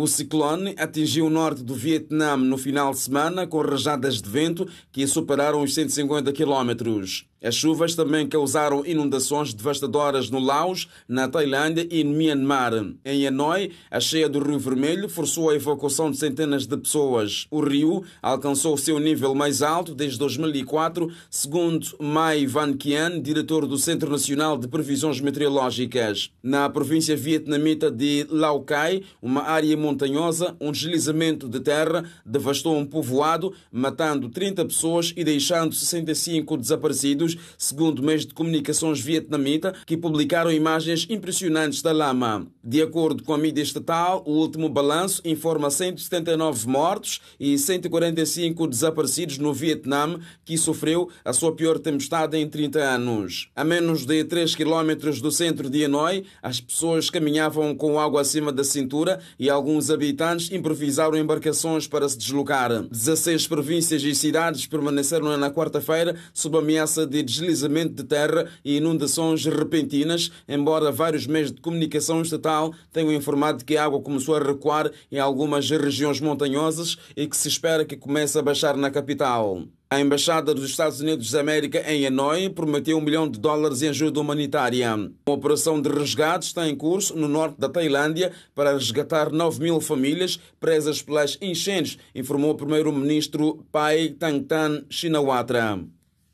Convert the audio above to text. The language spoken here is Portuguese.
O ciclone atingiu o norte do Vietnã no final de semana com rajadas de vento que superaram os 150 quilómetros. As chuvas também causaram inundações devastadoras no Laos, na Tailândia e no Myanmar. Em Hanoi, a cheia do Rio Vermelho forçou a evacuação de centenas de pessoas. O rio alcançou o seu nível mais alto desde 2004, segundo Mai Van Kien, diretor do Centro Nacional de Previsões Meteorológicas. Na província vietnamita de Lao Cai, uma área montanhosa, um deslizamento de terra devastou um povoado, matando 30 pessoas e deixando 65 desaparecidos News, segundo meios de comunicações vietnamita, que publicaram imagens impressionantes da lama. De acordo com a mídia estatal, o último balanço informa 179 mortos e 145 desaparecidos no Vietnã, que sofreu a sua pior tempestade em 30 anos. A menos de 3 quilómetros do centro de Hanoi, as pessoas caminhavam com água acima da cintura e alguns habitantes improvisaram embarcações para se deslocar. 16 províncias e cidades permaneceram na quarta-feira sob ameaça de de deslizamento de terra e inundações repentinas, embora vários meios de comunicação estatal tenham informado que a água começou a recuar em algumas regiões montanhosas e que se espera que comece a baixar na capital. A Embaixada dos Estados Unidos da América em Hanoi prometeu um milhão de dólares em ajuda humanitária. Uma operação de resgate está em curso no norte da Tailândia para resgatar 9 mil famílias presas pelas enchentes, informou o primeiro-ministro Pai Tangtan Shinawatra.